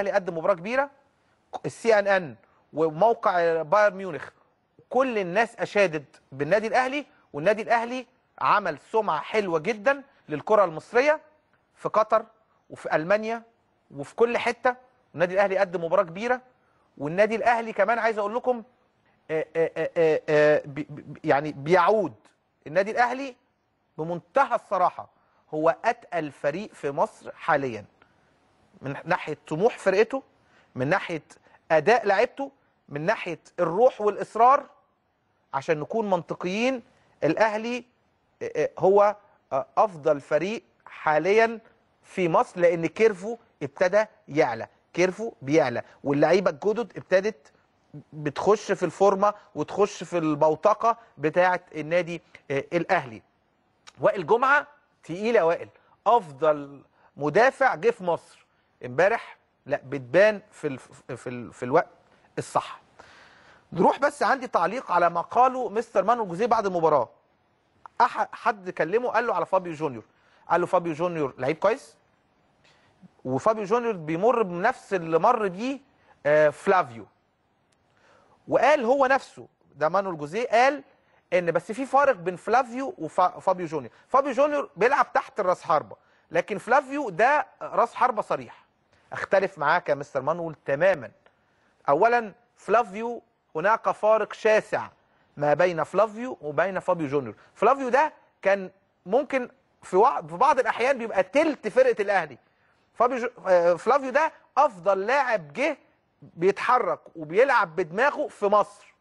الاهلي قدم مباراه كبيره السي ان ان وموقع بايرن ميونخ كل الناس اشادت بالنادي الاهلي والنادي الاهلي عمل سمعه حلوه جدا للكره المصريه في قطر وفي المانيا وفي كل حته النادي الاهلي قدم مباراه كبيره والنادي الاهلي كمان عايز اقول لكم آه، آه، آه، يعني بيعود النادي الاهلي بمنتهى الصراحه هو اتقل فريق في مصر حاليا من ناحيه طموح فرقته من ناحيه اداء لعيبته من ناحيه الروح والاصرار عشان نكون منطقيين الاهلي آه، آه، هو آه، افضل فريق حاليا في مصر لان كيرفو ابتدى يعلى كيرفو بيعلى واللعيبه الجدد ابتدت بتخش في الفورمه وتخش في البوتقه بتاعه النادي الاهلي وائل جمعه تقيل يا وائل افضل مدافع جه في مصر امبارح لا بتبان في ال في ال في الوقت الصح نروح بس عندي تعليق على ما قاله مستر مانو جوزيه بعد المباراه أحد حد كلمه قال له على فابيو جونيور قال له فابيو جونيور لعيب كويس وفابيو جونيور بيمر بنفس اللي مر بيه آه، فلافيو وقال هو نفسه ده مانو جوزيه قال ان بس في فارق بين فلافيو وفابيو جونيور فابيو جونيور بيلعب تحت الراس حربه لكن فلافيو ده راس حربه صريح اختلف معاك يا مستر مانويل تماما اولا فلافيو هناك فارق شاسع ما بين فلافيو وبين فابيو جونيور فلافيو ده كان ممكن في بعض الاحيان بيبقى تلت فرقه الاهلي فابيو جو... آه، فلافيو ده افضل لاعب جه بيتحرك وبيلعب بدماغه في مصر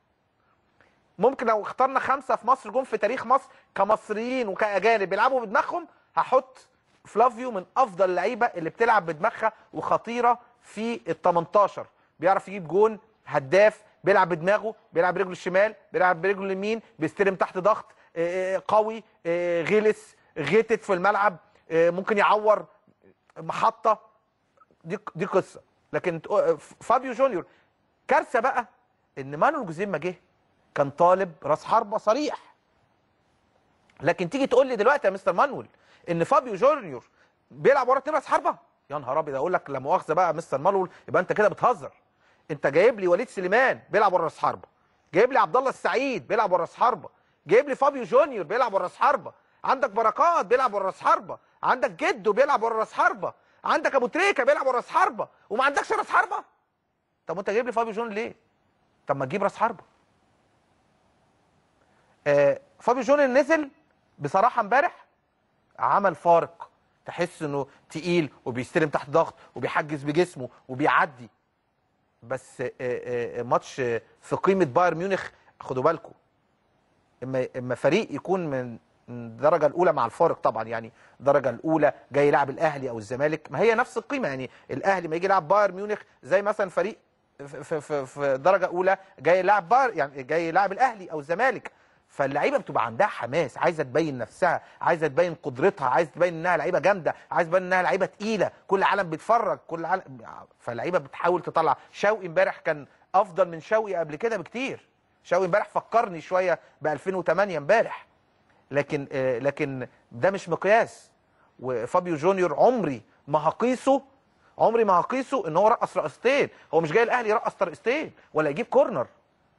ممكن لو اخترنا خمسه في مصر جم في تاريخ مصر كمصريين وكاجانب بيلعبوا بدماغهم هحط فلافيو من افضل اللعيبه اللي بتلعب بدماغها وخطيره في ال 18 بيعرف يجيب جون هداف بيلعب بدماغه بيلعب برجله الشمال بيلعب برجله اليمين بيستلم تحت ضغط آه، آه، قوي آه، غلس غتت في الملعب ممكن يعور محطه دي دي قصه لكن فابيو جونيور كارثه بقى ان مانويل جوزيه ما جه كان طالب راس حربه صريح لكن تيجي تقول لي دلوقتي يا مستر مانويل ان فابيو جونيور بيلعب ورا اثنين راس حربه يا نهار ابيض اقول لك لا مؤاخذه بقى مستر مالول يبقى انت كده بتهزر انت جايب لي وليد سليمان بيلعب ورا راس حربه جايب لي عبد الله السعيد بيلعب ورا راس حربه جايب لي فابيو جونيور بيلعب ورا راس حربه عندك بركات بيلعب ورا راس حربه عندك جدو بيلعب ورا راس حربه عندك ابو تريكه بيلعب ورا راس حربه وما عندكش راس حربه طب وانت جايب لي فابيو جون ليه طب ما تجيب راس حربه آه فابيو جون نزل بصراحه امبارح عمل فارق تحس انه تقيل وبيستلم تحت ضغط وبيحجز بجسمه وبيعدي بس آه، آه، آه، ماتش في قيمه بايرن ميونخ خدوا بالكم اما اما فريق يكون من الدرجه الاولى مع الفارق طبعا يعني الدرجه الاولى جاي يلعب الاهلي او الزمالك ما هي نفس القيمه يعني الاهلي ما يجي يلعب بايرن ميونخ زي مثلا فريق في في في درجه اولى جاي يلعب بايرن يعني جاي يلعب الاهلي او الزمالك فاللعيبه بتبقى عندها حماس عايزه تبين نفسها عايزه تبين قدرتها عايزه تبين انها لعيبه جامده عايزه تبين انها لعيبه تقيله كل العالم بيتفرج كل عالم فاللعيبه بتحاول تطلع شوقي امبارح كان افضل من شوقي قبل كده بكتير شوقي امبارح فكرني شويه ب 2008 امبارح لكن آه، لكن ده مش مقياس وفابيو جونيور عمري ما هقيسه عمري ما هقيسه ان هو رقص رقصتين هو مش جاي الاهلي يرقص ترقصتين ولا يجيب كورنر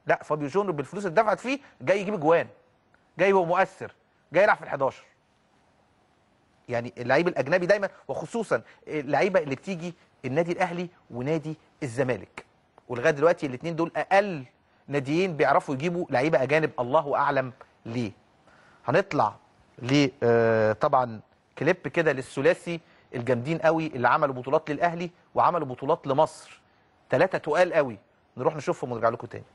لا فابيو جونيور بالفلوس اللي دفعت فيه جاي يجيب اجوان جاي هو مؤثر جاي يلعب في ال11 يعني اللعيب الاجنبي دايما وخصوصا اللعيبه اللي بتيجي النادي الاهلي ونادي الزمالك ولغايه دلوقتي الاثنين دول اقل ناديين بيعرفوا يجيبوا لعيبه اجانب الله اعلم ليه هنطلع ل آه، طبعا كليب كده للثلاثي الجامدين قوي اللي عملوا بطولات للاهلي وعملوا بطولات لمصر ثلاثه تقال قوي نروح نشوفهم ونرجع لكم تاني